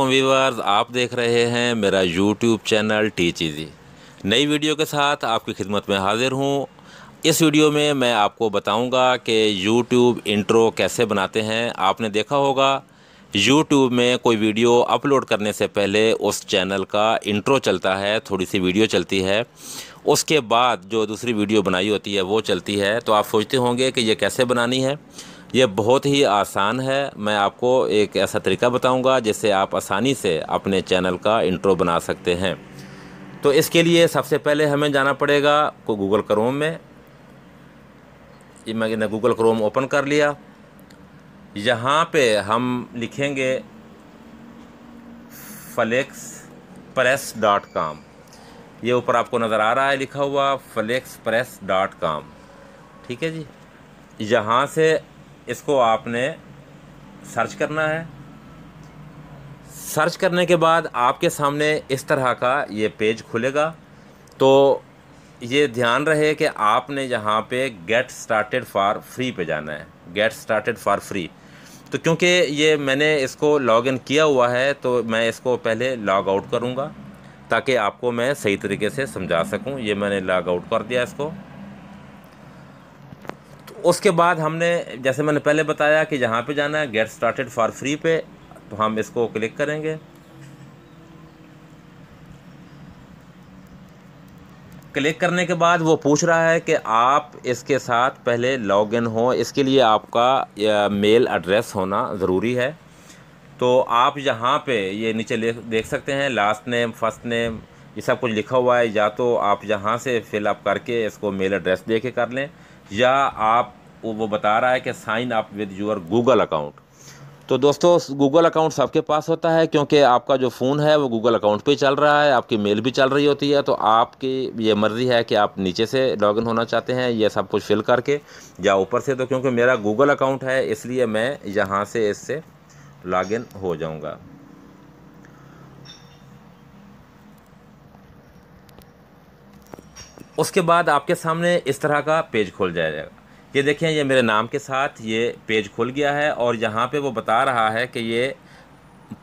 वालेकुम वीवर्स आप देख रहे हैं मेरा यूट्यूब चैनल टी चीज़ी नई वीडियो के साथ आपकी खिदमत में हाज़िर हूँ इस वीडियो में मैं आपको बताऊंगा कि यूट्यूब इंट्रो कैसे बनाते हैं आपने देखा होगा यूट्यूब में कोई वीडियो अपलोड करने से पहले उस चैनल का इंट्रो चलता है थोड़ी सी वीडियो चलती है उसके बाद जो दूसरी वीडियो बनाई होती है वो चलती है तो आप सोचते होंगे कि ये कैसे बनानी है ये बहुत ही आसान है मैं आपको एक ऐसा तरीका बताऊंगा जिससे आप आसानी से अपने चैनल का इंट्रो बना सकते हैं तो इसके लिए सबसे पहले हमें जाना पड़ेगा को गूगल क्रोम में मैंने गूगल क्रोम ओपन कर लिया यहाँ पे हम लिखेंगे फ्लेक्स प्रेस डॉट काम ये ऊपर आपको नज़र आ रहा है लिखा हुआ फ्लेक्स प्रेस डॉट काम ठीक है जी यहाँ से इसको आपने सर्च करना है सर्च करने के बाद आपके सामने इस तरह का ये पेज खुलेगा तो ये ध्यान रहे कि आपने यहाँ पे गेट स्टार्टेड फॉर फ्री पे जाना है गेट स्टार्टेड फॉर फ्री तो क्योंकि ये मैंने इसको लॉग इन किया हुआ है तो मैं इसको पहले लॉग आउट करूँगा ताकि आपको मैं सही तरीके से समझा सकूँ ये मैंने लॉग आउट कर दिया इसको उसके बाद हमने जैसे मैंने पहले बताया कि जहाँ पे जाना है गेट स्टार्टेड फॉर फ्री पे तो हम इसको क्लिक करेंगे क्लिक करने के बाद वो पूछ रहा है कि आप इसके साथ पहले लॉग इन हो इसके लिए आपका मेल एड्रेस होना ज़रूरी है तो आप यहाँ पे ये नीचे देख सकते हैं लास्ट नेम फर्स्ट नेम ये सब कुछ लिखा हुआ है या तो आप यहाँ से फिलअप करके इसको मेल एड्रेस दे के कर लें या आप वो बता रहा है कि sign up with your Google account तो दोस्तों गूगल अकाउंट सबके पास होता है क्योंकि आपका जो फ़ोन है वो गूगल अकाउंट पे चल रहा है आपकी मेल भी चल रही होती है तो आपकी ये मर्ज़ी है कि आप नीचे से लॉगिन होना चाहते हैं ये सब कुछ फिल करके या ऊपर से तो क्योंकि मेरा गूगल अकाउंट है इसलिए मैं यहाँ से इससे लॉगिन हो जाऊँगा उसके बाद आपके सामने इस तरह का पेज खोल जाएगा ये देखें ये मेरे नाम के साथ ये पेज खुल गया है और यहाँ पे वो बता रहा है कि ये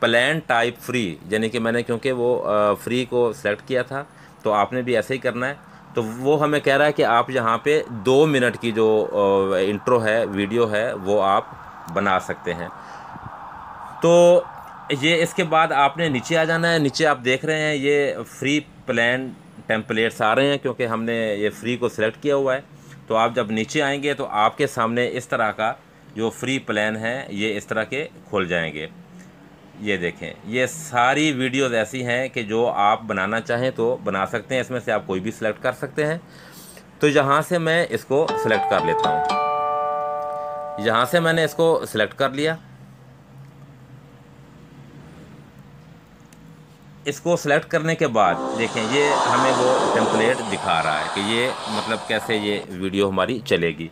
प्लान टाइप फ्री यानी कि मैंने क्योंकि वो फ्री को सेलेक्ट किया था तो आपने भी ऐसे ही करना है तो वो हमें कह रहा है कि आप यहाँ पे दो मिनट की जो इंट्रो है वीडियो है वो आप बना सकते हैं तो ये इसके बाद आपने नीचे आ जाना है नीचे आप देख रहे हैं ये फ्री प्लान टेम्पलेट्स आ रहे हैं क्योंकि हमने ये फ्री को सिलेक्ट किया हुआ है तो आप जब नीचे आएंगे तो आपके सामने इस तरह का जो फ्री प्लान है ये इस तरह के खुल जाएंगे ये देखें ये सारी वीडियोस ऐसी हैं कि जो आप बनाना चाहें तो बना सकते हैं इसमें से आप कोई भी सिलेक्ट कर सकते हैं तो यहाँ से मैं इसको सिलेक्ट कर लेता हूँ यहाँ से मैंने इसको सिलेक्ट कर लिया इसको सेलेक्ट करने के बाद देखें ये हमें वो टेम्पलेट दिखा रहा है कि ये मतलब कैसे ये वीडियो हमारी चलेगी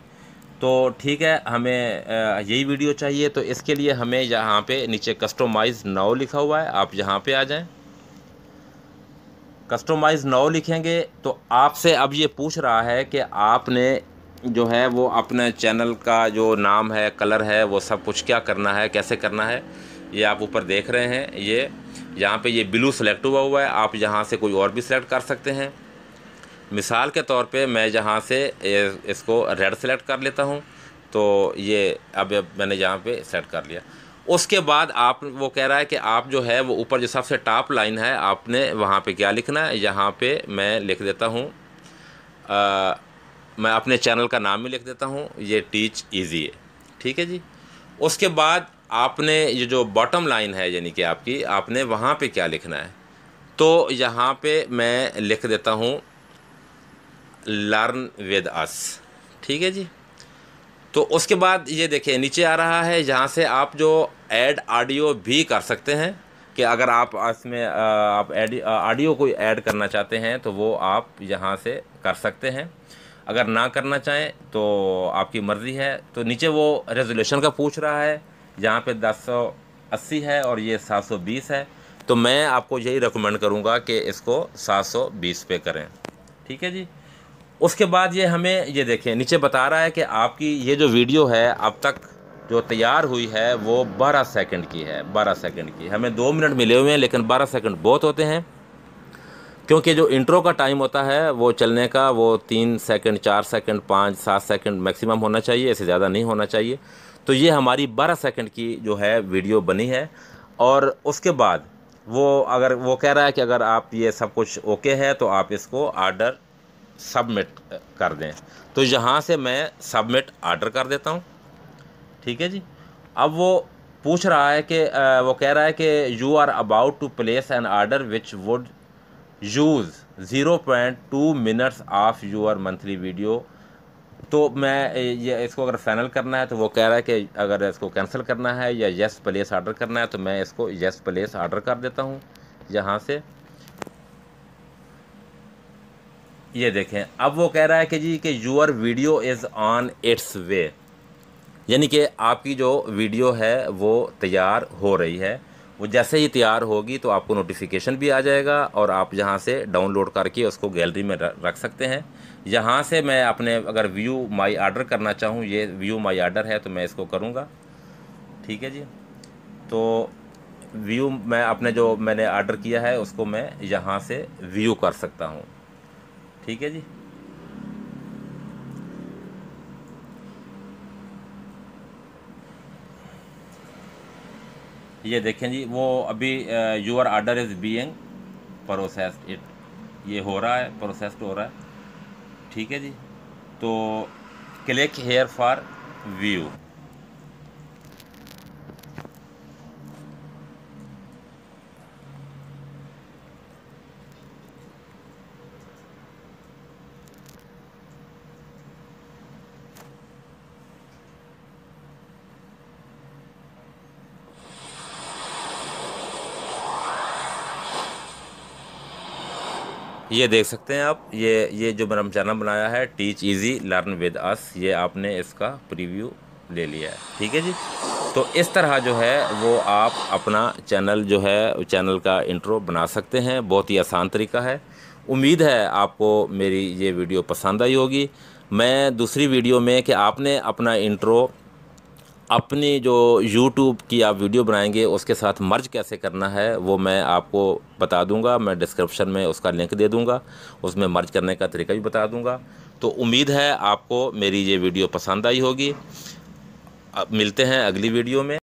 तो ठीक है हमें यही वीडियो चाहिए तो इसके लिए हमें यहाँ पे नीचे कस्टोमाइज़ नाव लिखा हुआ है आप यहाँ पे आ जाएं कस्टोमाइज़ नाव लिखेंगे तो आपसे अब ये पूछ रहा है कि आपने जो है वो अपने चैनल का जो नाम है कलर है वो सब कुछ क्या करना है कैसे करना है ये आप ऊपर देख रहे हैं ये यहाँ पे ये ब्लू सेलेक्ट हुआ हुआ है आप यहाँ से कोई और भी सिलेक्ट कर सकते हैं मिसाल के तौर पे मैं यहाँ से इसको रेड सेलेक्ट कर लेता हूँ तो ये अब मैंने यहाँ पे सेट कर लिया उसके बाद आप वो कह रहा है कि आप जो है वो ऊपर जो सबसे टॉप लाइन है आपने वहाँ पे क्या लिखना है यहाँ पे मैं लिख देता हूँ मैं अपने चैनल का नाम भी लिख देता हूँ ये टीच ईजी है ठीक है जी उसके बाद आपने ये जो बॉटम लाइन है यानी कि आपकी आपने वहाँ पे क्या लिखना है तो यहाँ पे मैं लिख देता हूँ लर्न विद अस ठीक है जी तो उसके बाद ये देखिए नीचे आ रहा है यहाँ से आप जो ऐड ऑडियो भी कर सकते हैं कि अगर आप इसमें आप ऑडियो को ऐड करना चाहते हैं तो वो आप यहाँ से कर सकते हैं अगर ना करना चाहें तो आपकी मर्ज़ी है तो नीचे वो रेजोल्यूशन का पूछ रहा है जहाँ पे दस सौ अस्सी है और ये सात सौ बीस है तो मैं आपको यही रिकमेंड करूँगा कि इसको सात सौ बीस पे करें ठीक है जी उसके बाद ये हमें ये देखें नीचे बता रहा है कि आपकी ये जो वीडियो है अब तक जो तैयार हुई है वो 12 सेकंड की है 12 सेकंड की हमें दो मिनट मिले हुए हैं लेकिन 12 सेकंड बहुत होते हैं क्योंकि जो इंट्रो का टाइम होता है वो चलने का वो तीन सेकंड चार सेकंड पाँच सात सेकंड मैक्सिमम होना चाहिए इससे ज़्यादा नहीं होना चाहिए तो ये हमारी 12 सेकंड की जो है वीडियो बनी है और उसके बाद वो अगर वो कह रहा है कि अगर आप ये सब कुछ ओके है तो आप इसको आर्डर सबमिट कर दें तो यहाँ से मैं सबमिट आर्डर कर देता हूँ ठीक है जी अब वो पूछ रहा है कि वो कह रहा है कि you are about to place an order which would use zero point two minutes of your monthly video तो मैं ये इसको अगर फाइनल करना है तो वो कह रहा है कि अगर इसको कैंसिल करना है या यस प्लेस आर्डर करना है तो मैं इसको यस प्लेस आर्डर कर देता हूँ यहाँ से ये देखें अब वो कह रहा है कि जी कि your video is on its way यानी कि आपकी जो वीडियो है वो तैयार हो रही है वो जैसे ही तैयार होगी तो आपको नोटिफिकेशन भी आ जाएगा और आप यहाँ से डाउनलोड करके उसको गैलरी में रख सकते हैं यहाँ से मैं अपने अगर व्यू माई आर्डर करना चाहूँ ये व्यू माई आर्डर है तो मैं इसको करूँगा ठीक है जी तो व्यू मैं अपने जो मैंने आर्डर किया है उसको मैं यहाँ से व्यू कर सकता हूँ ठीक है जी ये देखें जी वो अभी your order is being processed it ये हो रहा है प्रोसेस्ड हो रहा है ठीक है जी तो क्लिक हेयर फॉर व्यू ये देख सकते हैं आप ये ये जो मैंने चैनल बनाया है teach easy learn with us ये आपने इसका प्रीव्यू ले लिया है ठीक है जी तो इस तरह जो है वो आप अपना चैनल जो है चैनल का इंट्रो बना सकते हैं बहुत ही आसान तरीका है उम्मीद है आपको मेरी ये वीडियो पसंद आई होगी मैं दूसरी वीडियो में कि आपने अपना इंट्रो अपनी जो यूट्यूब की आप वीडियो बनाएंगे उसके साथ मर्ज कैसे करना है वो मैं आपको बता दूंगा मैं डिस्क्रिप्शन में उसका लिंक दे दूंगा उसमें मर्ज करने का तरीका भी बता दूंगा तो उम्मीद है आपको मेरी ये वीडियो पसंद आई होगी मिलते हैं अगली वीडियो में